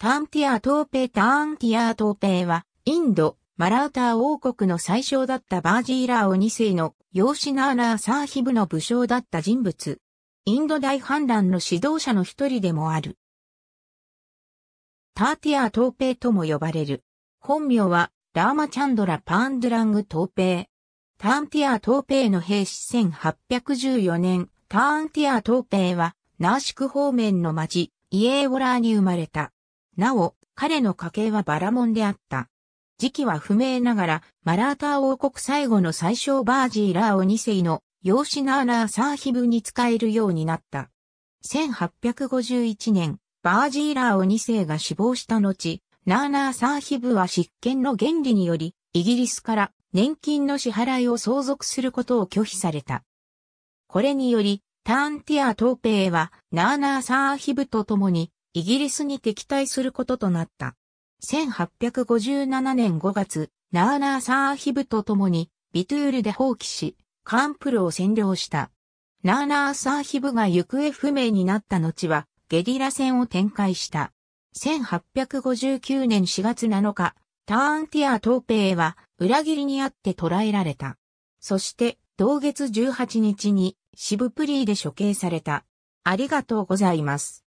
ターンティアトーペターンティアトーペイは、インド、マラウター王国の最小だったバージーラーを2世のヨーシナーラーサーヒブの武将だった人物。インド大反乱の指導者の一人でもある。ターティアトーペイとも呼ばれる。本名は、ラーマチャンドラ・パーンドゥラング・トーペイ。ターンティアトーペイの兵士1814年、ターンティアトーペイは、ナーシク方面の町、イエーウラーに生まれた。なお、彼の家系はバラモンであった。時期は不明ながら、マラーター王国最後の最小バージーラーを2世の養子ナーラーサーヒブに使えるようになった。1851年、バージーラーを2世が死亡した後、ナーナーサーヒブは執権の原理により、イギリスから年金の支払いを相続することを拒否された。これにより、ターンティア・トーペーは、ナーナー・サーヒブと共に、イギリスに敵対することとなった。1857年5月、ナーナーサーヒブと共にビトゥールで放棄し、カンプルを占領した。ナーナーサーヒブが行方不明になった後は、ゲリラ戦を展開した。1859年4月7日、ターンティアトーペイは裏切りにあって捕らえられた。そして、同月18日にシブプリーで処刑された。ありがとうございます。